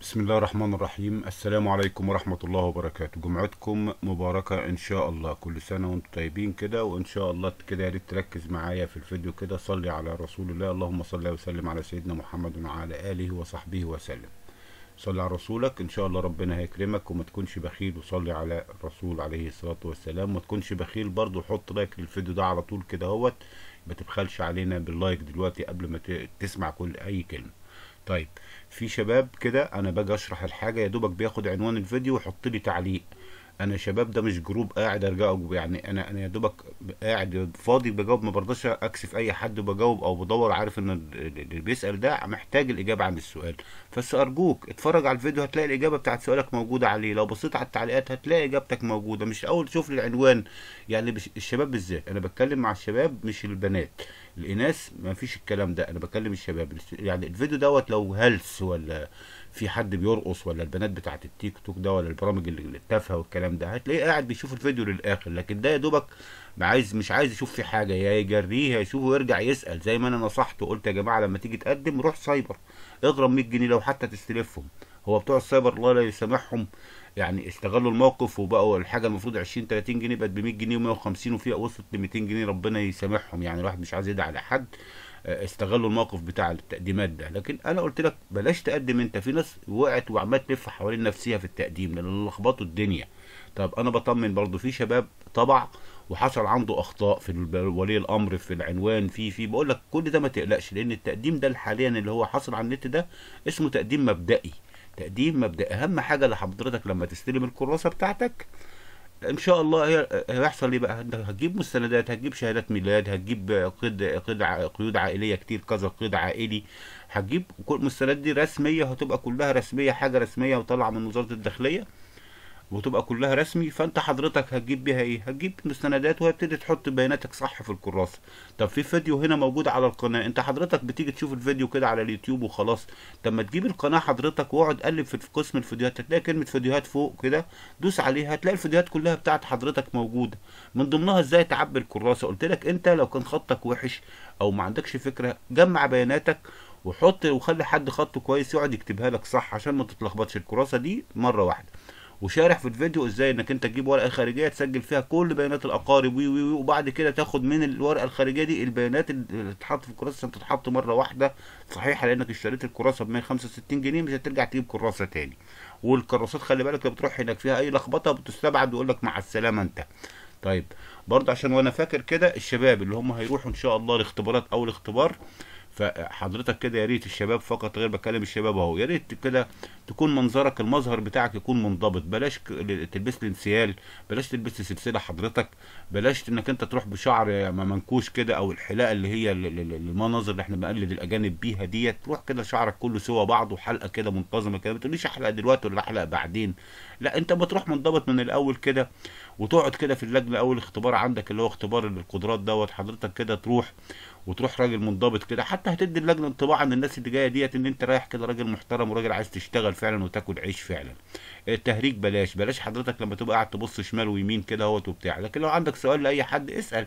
بسم الله الرحمن الرحيم السلام عليكم ورحمة الله وبركاته جمعتكم مباركة ان شاء الله كل سنة وانتم طيبين كده وان شاء الله كده يا ريت تركز معايا في الفيديو كده صلي على رسول الله اللهم صل وسلم على سيدنا محمد وعلى آله وصحبه وسلم صلي على رسولك ان شاء الله ربنا هيكرمك وما تكونش بخيل وصلي على الرسول عليه الصلاة والسلام وما تكونش بخيل برضو حط لايك للفيديو ده على طول كده اهوت ما تبخلش علينا باللايك دلوقتي قبل ما تسمع كل اي كلمة طيب في شباب كده انا باجي اشرح الحاجه يا دوبك بياخد عنوان الفيديو ويحط لي تعليق انا شباب ده مش جروب قاعد ارجع اجوب يعني انا انا يا دوبك قاعد فاضي بجاوب ما برضاش اكسف اي حد بجاوب او بدور عارف ان اللي بيسال ده محتاج الاجابه عن السؤال بس ارجوك اتفرج على الفيديو هتلاقي الاجابه بتاعت سؤالك موجوده عليه لو بصيت على التعليقات هتلاقي اجابتك موجوده مش اول تشوف لي العنوان يعني الشباب بالذات انا بتكلم مع الشباب مش البنات الاناث ما فيش الكلام ده انا بكلم الشباب يعني الفيديو دوت لو هلس ولا في حد بيرقص ولا البنات بتاعت التيك توك ده ولا البرامج التافهه والكلام ده هتلاقيه قاعد بيشوف الفيديو للاخر لكن ده يا دوبك عايز مش عايز يشوف في حاجه يا يجريه يشوفه ويرجع يسال زي ما انا نصحته قلت يا جماعه لما تيجي تقدم روح سايبر اضرب 100 جنيه لو حتى تستلفهم هو بتوع السايبر الله لا يسامحهم يعني استغلوا الموقف وبقوا الحاجه المفروض 20 30 جنيه بقت ب 100 جنيه و150 وفيها وصلت ل 200 جنيه ربنا يسامحهم يعني الواحد مش عايز يدعي على حد آه، استغلوا الموقف بتاع التقديمات ده لكن انا قلت لك بلاش تقدم انت في ناس وقعت وعمال تلف حوالين نفسها في التقديم لان لخبطوا الدنيا طب انا بطمن برضو في شباب طبع وحصل عنده اخطاء في ولي الامر في العنوان في في بقول لك كل ده ما تقلقش لان التقديم ده حاليا اللي هو حصل على النت ده اسمه تقديم مبدئي تقديم مبدا اهم حاجه لحضرتك لما تستلم الكراسه بتاعتك ان شاء الله هيحصل ايه بقى هتجيب مستندات هتجيب شهادات ميلاد هتجيب قيد قيد قيود عائليه كتير كذا قيد عائلي هتجيب كل المستندات دي رسميه هتبقى كلها رسميه حاجه رسميه وطالعه من وزاره الداخليه وتبقى كلها رسمي فانت حضرتك هتجيب بيها ايه هتجيب مستندات وهتبتدي تحط بياناتك صح في الكراسه طب في فيديو هنا موجود على القناه انت حضرتك بتيجي تشوف الفيديو كده على اليوتيوب وخلاص طب ما تجيب القناه حضرتك واقعد قلب في قسم الفيديوهات هتلاقي كلمه فيديوهات فوق كده دوس عليها هتلاقي الفيديوهات كلها بتاعت حضرتك موجوده من ضمنها ازاي تعبي الكراسه قلت لك انت لو كان خطك وحش او ما عندكش فكره جمع بياناتك وحط وخلي حد خطه كويس يقعد يكتبها لك صح عشان ما تتلخبطش الكراسه دي مره واحده وشارح في الفيديو ازاي انك انت تجيب ورقه خارجيه تسجل فيها كل بيانات الاقارب وي وي وبعد كده تاخد من الورقه الخارجيه دي البيانات اللي تتحط في الكراسه عشان تتحط مره واحده صحيحه لانك اشتريت الكراسه ب 165 جنيه مش هترجع تجيب كراسه تاني والكراسات خلي بالك لو بتروح هناك فيها اي لخبطه بتستبعد ويقول لك مع السلامه انت طيب برضه عشان وانا فاكر كده الشباب اللي هم هيروحوا ان شاء الله الاختبارات او الاختبار فحضرتك كده يا ريت الشباب فقط غير بكلم الشباب اهو يا ريت كده تكون منظرك المظهر بتاعك يكون منضبط بلاش تلبس لي انسيال بلاش تلبس سلسله حضرتك بلاش انك انت تروح بشعر منكوش كده او الحلاقه اللي هي المناظر اللي احنا بنقلد الاجانب بيها ديت تروح كده شعرك كله سوا بعضه حلقه كده منتظمه كده ما تقوليش احلق دلوقتي ولا احلق بعدين لا انت بتروح منضبط من الاول كده وتقعد كده في اللجنه اول اختبار عندك اللي هو اختبار القدرات دوت حضرتك كده تروح وتروح راجل منضبط كده حتى هتدي اللجنه انطباع عن الناس اللي جايه ديت ان انت رايح كده راجل محترم وراجل عايز تشتغل فعلا وتاكل عيش فعلا آه، التهريج بلاش بلاش حضرتك لما تبقى قاعد تبص شمال ويمين كده اهوت وبتاع لكن لو عندك سؤال لاي حد اسال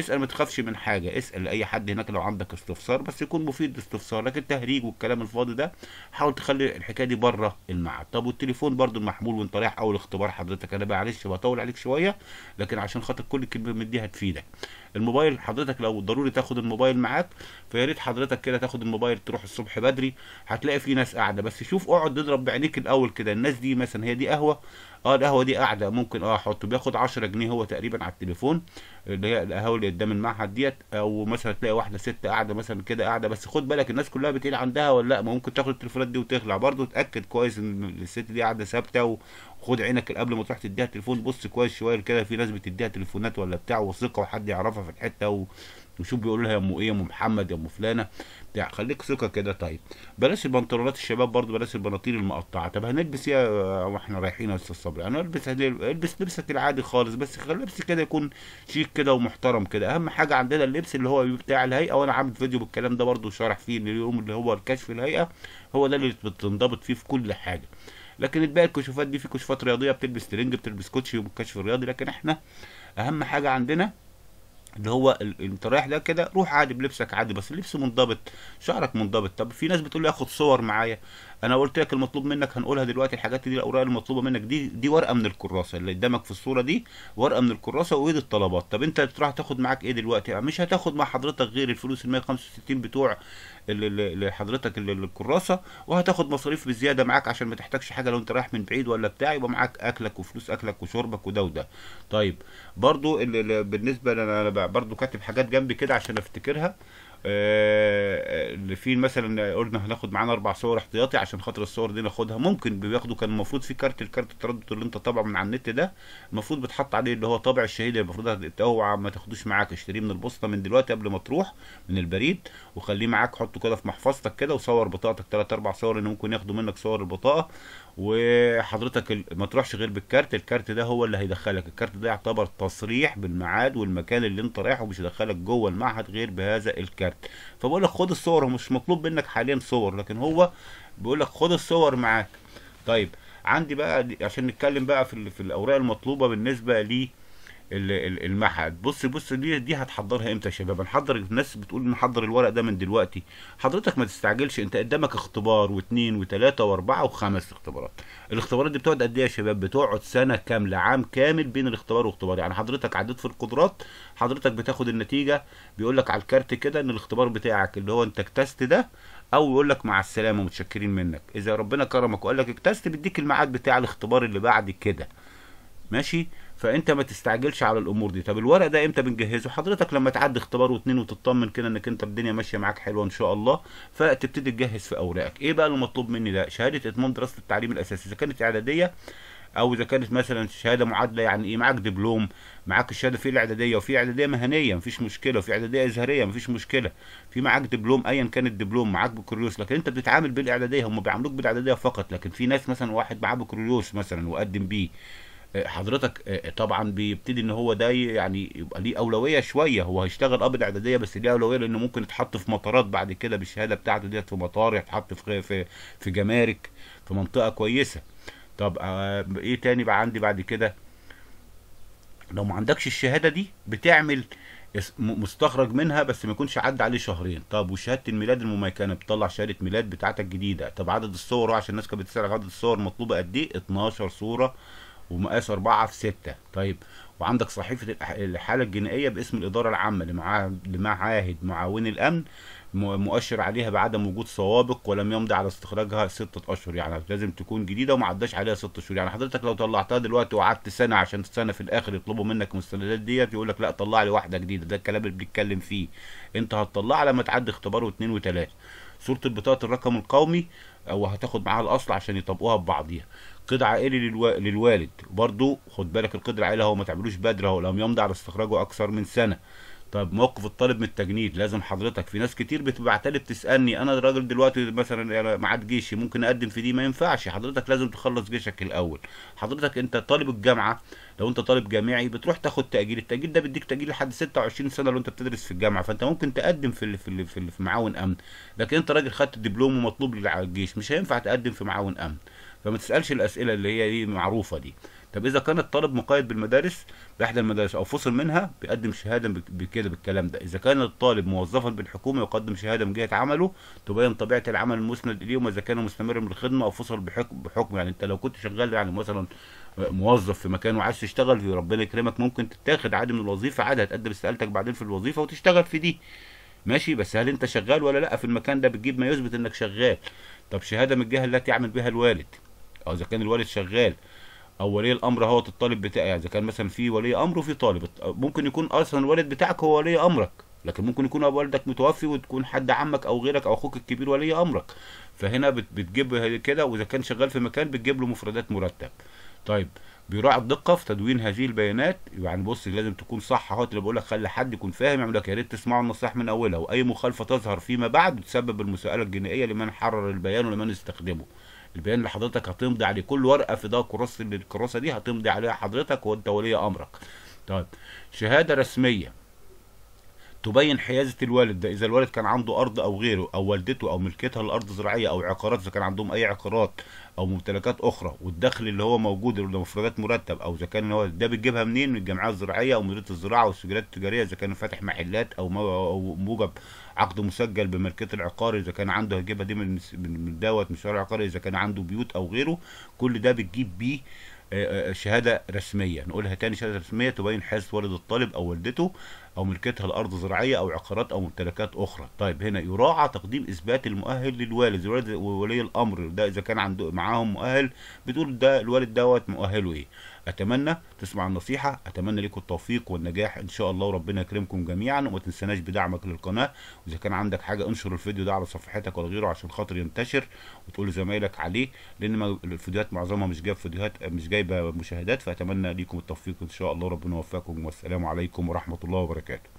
اسال ما تخافش من حاجه اسال لاي حد هناك لو عندك استفسار بس يكون مفيد استفسار لكن التهريج والكلام الفاضي ده حاول تخلي الحكايه دي بره المعاد طب والتليفون برده محمول وانت رايح اول اختبار حضرتك انا معلش بطول عليك شويه لكن عشان خاطر كل كلمه دي هتفيدك الموبايل حضرتك لو ضروري تاخد الموبايل معاك فيا ريت حضرتك كده تاخد الموبايل تروح الصبح بدري هتلاقي في ناس قاعده بس شوف اقعد اضرب بعينيك الاول كده الناس دي مثلا هي دي قهوه اه القهوه دي قاعده ممكن اه احطه بياخد 10 جنيه هو تقريبا على التليفون اللي هي القهوه اللي قدام المعهد ديت او مثلا تلاقي واحده ست قاعده مثلا كده قاعده بس خد بالك الناس كلها بتقيل عندها ولا لا ما ممكن تاخد التليفونات دي وتخلع برضه اتاكد كويس ان الست دي قاعده ثابته خد عينك قبل ما تروح تديها تليفون بص كويس شويه كده في ناس بتديها تليفونات ولا بتاع وثقه وحد يعرفها في الحته و... وشوف بيقول لها يا ام ايه يا ام محمد يا ام فلانه بتاع خليك ثقه كده طيب بلاش البنطلونات الشباب برضو بلاش البناطيل المقطعه طب هنلبس ايه واحنا رايحين يا استاذ صبري انا البس البس لبسك العادي خالص بس خلي لبسي كده يكون شيك كده ومحترم كده اهم حاجه عندنا اللبس اللي هو بتاع الهيئه وانا عامل فيديو بالكلام ده برضو شارح فيه اليوم اللي هو الكشف الهيئه هو ده اللي بتنضبط فيه في كل حاجه لكن باقي الكشوفات دي في كشوفات رياضيه بتلبس ترنج بتلبس كوتشي والكشف الرياضي لكن احنا اهم حاجه عندنا اللي هو انت رايح ده كده روح عادي بلبسك عادي بس اللبس منضبط شعرك منضبط طب في ناس بتقول لي اخد صور معايا انا قلت لك المطلوب منك هنقولها دلوقتي الحاجات دي الاوراق المطلوبه منك دي دي ورقه من الكراسه اللي قدامك في الصوره دي ورقه من الكراسه وايد الطلبات طب انت راح تاخد معاك ايه دلوقتي يعني مش هتاخد مع حضرتك غير الفلوس ال 165 بتوع اللي حضرتك الكراسه وهتاخد مصاريف بزياده معاك عشان ما تحتاجش حاجه لو انت رايح من بعيد ولا بتاع يبقى معاك اكلك وفلوس اكلك وشربك وده وده طيب برضو بالنسبه انا برضو كاتب حاجات جنبي كده عشان افتكرها اللي آه، آه، فيه مثلا قلنا هناخد معانا اربع صور احتياطي عشان خاطر الصور دي ناخدها ممكن بياخدوا كان المفروض في كارت الكارت التردد اللي انت طبعه من على النت ده المفروض بتحط عليه اللي هو طابع الشهيد المفروض اوعى ما تاخدوش معاك اشتريه من البوسطه من دلوقتي قبل ما تروح من البريد وخليه معاك حطه كده في محفظتك كده وصور بطاقتك ثلاث اربع صور ان ممكن ياخدوا منك صور البطاقه وحضرتك ما تروحش غير بالكارت الكارت ده هو اللي هيدخلك الكارت ده يعتبر تصريح بالمعاد والمكان اللي انت رايحه مش هيدخلك جوه المعهد غير بهذا الكارت فبقول لك خد الصور هو مش مطلوب منك حاليا صور لكن هو بيقول لك خد الصور معاك طيب عندي بقى عشان نتكلم بقى في, في الاوراق المطلوبه بالنسبه المعهد بص بص دي دي هتحضرها امتى يا شباب هنحضر الناس بتقول نحضر الورق ده من دلوقتي حضرتك ما تستعجلش انت قدامك اختبار واثنين وثلاثه واربعه وخمس اختبارات الاختبارات دي بتقعد قد ايه يا شباب بتقعد سنه كامله عام كامل بين الاختبار واختبار يعني حضرتك عديت في القدرات حضرتك بتاخد النتيجه بيقول لك على الكارت كده ان الاختبار بتاعك اللي هو انت اكتست ده او يقول لك مع السلامه متشكرين منك اذا ربنا كرمك وقال لك اكتست بيديك الميعاد بتاع الاختبار اللي بعد كده ماشي فانت ما تستعجلش على الامور دي طب الورق ده امتى بنجهزه حضرتك لما تعدي اختبار واتنين وتطمن كده انك انت الدنيا ماشيه معاك حلوه ان شاء الله فتبتدي تجهز في اوراقك ايه بقى المطلوب مني ده شهاده اتمام دراسه التعليم الاساسي اذا كانت اعداديه او اذا كانت مثلا شهاده معادله يعني ايه معاك دبلوم معاك الشهاده في الاعداديه وفي اعداديه مهنيه مفيش مشكله وفي اعداديه ازهريه مفيش مشكله في معاك دبلوم ايا كان الدبلوم معاك بكالوريوس لكن انت بتتعامل بالاعداديه هم بيعاملوك بالاعداديه فقط لكن في ناس مثلا واحد معاه بكالوريوس مثلا وقدم بيه حضرتك آه، آه، طبعا بيبتدي ان هو ده يعني يبقى ليه اولويه شويه هو هيشتغل اه بالاعداديه بس ليه اولويه لانه ممكن يتحط في مطارات بعد كده بالشهاده بتاعته ديت في مطار يتحط في في في جمارك في منطقه كويسه طب آه، ايه تاني بقى عندي بعد كده لو ما عندكش الشهاده دي بتعمل مستخرج منها بس ما يكونش عدى عليه شهرين طب وشهاده الميلاد المميكنه بتطلع شهاده ميلاد بتاعتك جديده طب عدد الصور عشان الناس كانت بتسال عدد الصور مطلوبه قد ايه 12 صوره ومقاس 4 في 6 طيب وعندك صحيفه الحاله الجنائيه باسم الاداره العامه لمعاهد معاون الامن مؤشر عليها بعدم وجود سوابق ولم يمضي على استخراجها ستة اشهر يعني لازم تكون جديده وما عداش عليها سته اشهر يعني حضرتك لو طلعتها دلوقتي وقعدت سنه عشان سنه في الاخر يطلبوا منك المستندات ديت يقول لك لا طلع لي واحده جديده ده الكلام اللي بنتكلم فيه انت هتطلعها لما تعدي اختبار واثنين وثلاثه صوره البطاقه الرقم القومي او هتاخد معاها الاصل عشان يطبقوها ببعضيها قيد عائلي للو... للوالد برضو خد بالك القيد العائلي هو ما تعملوش بدري هو لم يمضي على استخراجه اكثر من سنه طب موقف الطالب من التجنيد لازم حضرتك في ناس كتير بتبعت لي بتسالني انا الراجل دلوقتي مثلا انا يعني معاد جيشي ممكن اقدم في دي ما ينفعش حضرتك لازم تخلص جيشك الاول حضرتك انت طالب الجامعه لو انت طالب جامعي بتروح تاخد تاجيل التاجيل ده بيديك تاجيل لحد 26 سنه لو انت بتدرس في الجامعه فانت ممكن تقدم في في, في, في معاون امن لكن انت راجل خدت الدبلوم ومطلوب للجيش مش هينفع تقدم في معاون امن فما تسالش الاسئله اللي هي دي معروفه دي طب اذا كان الطالب مقيد بالمدارس باحدى المدارس او فصل منها بيقدم شهاده بكده بالكلام ده اذا كان الطالب موظفا بالحكومه يقدم شهاده من جهه عمله تبين طبيعه العمل المسند اليه واذا كان مستمر بالخدمه او فصل بحكم بحكم يعني انت لو كنت شغال يعني مثلا موظف في مكان وعايز تشتغل فيه ربنا يكرمك ممكن تتاخد عادي من الوظيفه عادي هتقدم استقالتك بعدين في الوظيفه وتشتغل في دي ماشي بس هل انت شغال ولا لا في المكان ده بتجيب ما يثبت انك شغال طب شهاده من الجهه التي يعمل بها الوالد او اذا كان الوالد شغال او ولي الامر هو الطالب بتاعي يعني اذا كان مثلا في ولي امر وفي طالب ممكن يكون اصلا الوالد بتاعك هو ولي امرك لكن ممكن يكون ابو والدك متوفي وتكون حد عمك او غيرك او اخوك الكبير ولي امرك فهنا بتجيب كده واذا كان شغال في مكان بتجيب له مفردات مرتب طيب بيراعي الدقه في تدوين هذه البيانات يعني بص لازم تكون صح اهوت اللي بقول لك خلي حد يكون فاهم يعمل لك يا ريت تسمعوا النصائح من اولها واي مخالفه تظهر فيما بعد تسبب المساءله الجنائيه لمن حرر البيان ولمن استخدمه البيان اللي حضرتك هتمضي عليه كل ورقه في ده كراسه الكراسه دي هتمضي عليها حضرتك وانت ولي امرك طيب شهاده رسميه تبين حيازه الوالد ده اذا الوالد كان عنده ارض او غيره او والدته او ملكيتها الارض الزراعيه او عقارات اذا كان عندهم اي عقارات او ممتلكات اخرى والدخل اللي هو موجود اللي مفردات مرتب او اذا كان هو ده بتجيبها منين من الجمعيه الزراعيه او مديريه الزراعه والسجلات التجاريه اذا كان فاتح محلات او موجب عقد مسجل بملكيه العقار اذا كان عنده هيجيبها دي من من دوت مشروع العقاري اذا كان عنده بيوت او غيره كل ده بتجيب بيه شهاده رسميه نقولها تاني شهاده رسميه تبين حيازه والد الطالب او والدته او ملكتها الارض زراعيه او عقارات او ممتلكات اخرى طيب هنا يراعى تقديم اثبات المؤهل للوالد الوالد وولي الامر ده اذا كان عنده معاهم مؤهل بتقول ده الوالد دوت مؤهله ايه اتمنى تسمع النصيحه اتمنى لكم التوفيق والنجاح ان شاء الله وربنا يكرمكم جميعا وما تنسناش بدعمك للقناه واذا كان عندك حاجه انشر الفيديو ده على صفحتك ولا غيره عشان خاطر ينتشر وتقول لزمايلك عليه لان الفيديوهات معظمها مش جايب فيديوهات مش جايبه مشاهدات فاتمنى لكم التوفيق ان شاء الله ربنا يوفقكم والسلام عليكم ورحمه الله وبركاته circuit.